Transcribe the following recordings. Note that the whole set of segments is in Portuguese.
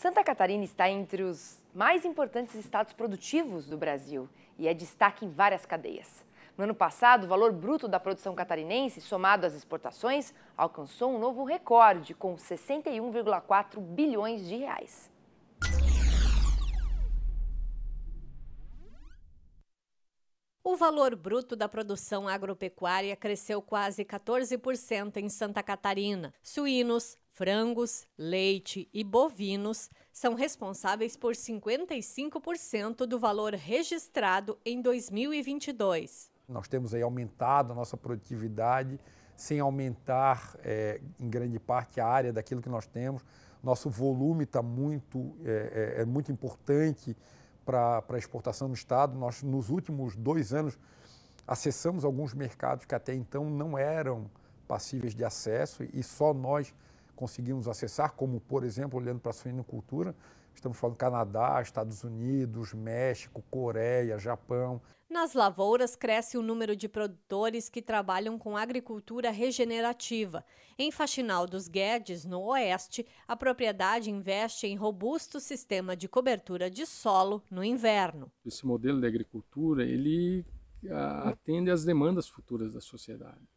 Santa Catarina está entre os mais importantes estados produtivos do Brasil e é destaque em várias cadeias. No ano passado, o valor bruto da produção catarinense, somado às exportações, alcançou um novo recorde com 61,4 bilhões de reais. O valor bruto da produção agropecuária cresceu quase 14% em Santa Catarina. Suínos, frangos, leite e bovinos são responsáveis por 55% do valor registrado em 2022. Nós temos aí aumentado a nossa produtividade sem aumentar é, em grande parte a área daquilo que nós temos. Nosso volume está muito, é, é, é muito importante para exportação no Estado. Nós, nos últimos dois anos, acessamos alguns mercados que até então não eram passíveis de acesso e só nós conseguimos acessar, como, por exemplo, olhando para a suinocultura, Estamos falando Canadá, Estados Unidos, México, Coreia, Japão. Nas lavouras cresce o número de produtores que trabalham com agricultura regenerativa. Em Faxinal dos Guedes, no oeste, a propriedade investe em robusto sistema de cobertura de solo no inverno. Esse modelo de agricultura, ele ah, atende às demandas futuras da sociedade,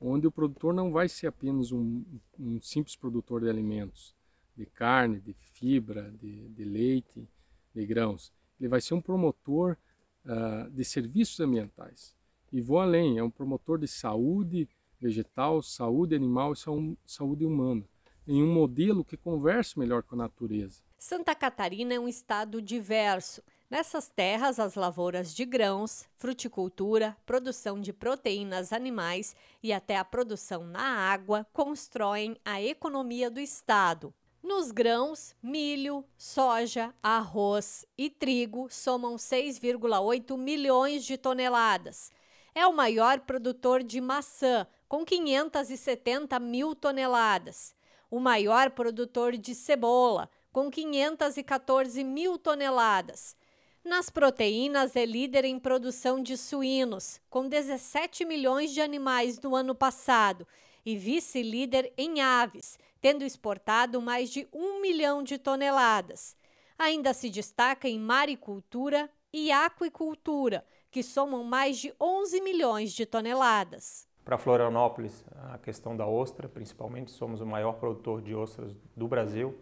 onde o produtor não vai ser apenas um, um simples produtor de alimentos, de carne, de fibra, de, de leite, de grãos. Ele vai ser um promotor uh, de serviços ambientais. E vou além, é um promotor de saúde vegetal, saúde animal e saúde humana, em um modelo que converse melhor com a natureza. Santa Catarina é um estado diverso. Nessas terras, as lavouras de grãos, fruticultura, produção de proteínas animais e até a produção na água constroem a economia do estado, nos grãos, milho, soja, arroz e trigo somam 6,8 milhões de toneladas. É o maior produtor de maçã, com 570 mil toneladas. O maior produtor de cebola, com 514 mil toneladas. Nas proteínas, é líder em produção de suínos, com 17 milhões de animais no ano passado e vice-líder em aves, tendo exportado mais de um milhão de toneladas. Ainda se destaca em maricultura e aquicultura, que somam mais de 11 milhões de toneladas. Para Florianópolis, a questão da ostra, principalmente, somos o maior produtor de ostras do Brasil.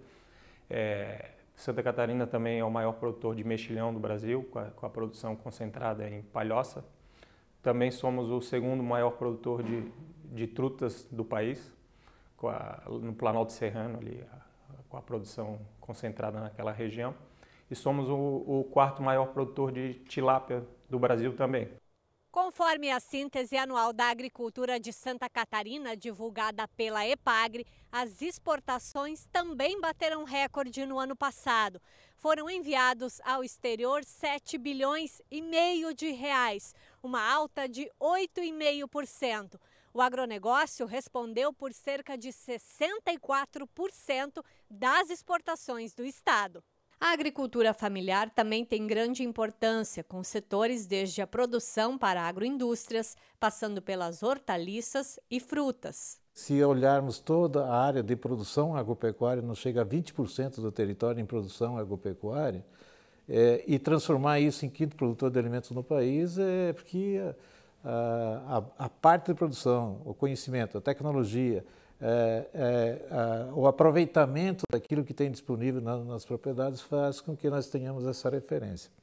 É, Santa Catarina também é o maior produtor de mexilhão do Brasil, com a, com a, produção concentrada em palhoça. Também somos o segundo maior produtor de de trutas do país, a, no Planalto Serrano, ali, a, com a produção concentrada naquela região. E somos o, o quarto maior produtor de tilápia do Brasil também. Conforme a síntese anual da agricultura de Santa Catarina, divulgada pela EPAGRE, as exportações também bateram recorde no ano passado. Foram enviados ao exterior 7 bilhões e meio de reais, uma alta de 8,5%. O agronegócio respondeu por cerca de 64% das exportações do estado. A agricultura familiar também tem grande importância, com setores desde a produção para agroindústrias, passando pelas hortaliças e frutas. Se olharmos toda a área de produção agropecuária, não chega a 20% do território em produção agropecuária, é, e transformar isso em quinto produtor de alimentos no país é porque a, a parte de produção, o conhecimento, a tecnologia, é, é, a, o aproveitamento daquilo que tem disponível nas, nas propriedades faz com que nós tenhamos essa referência.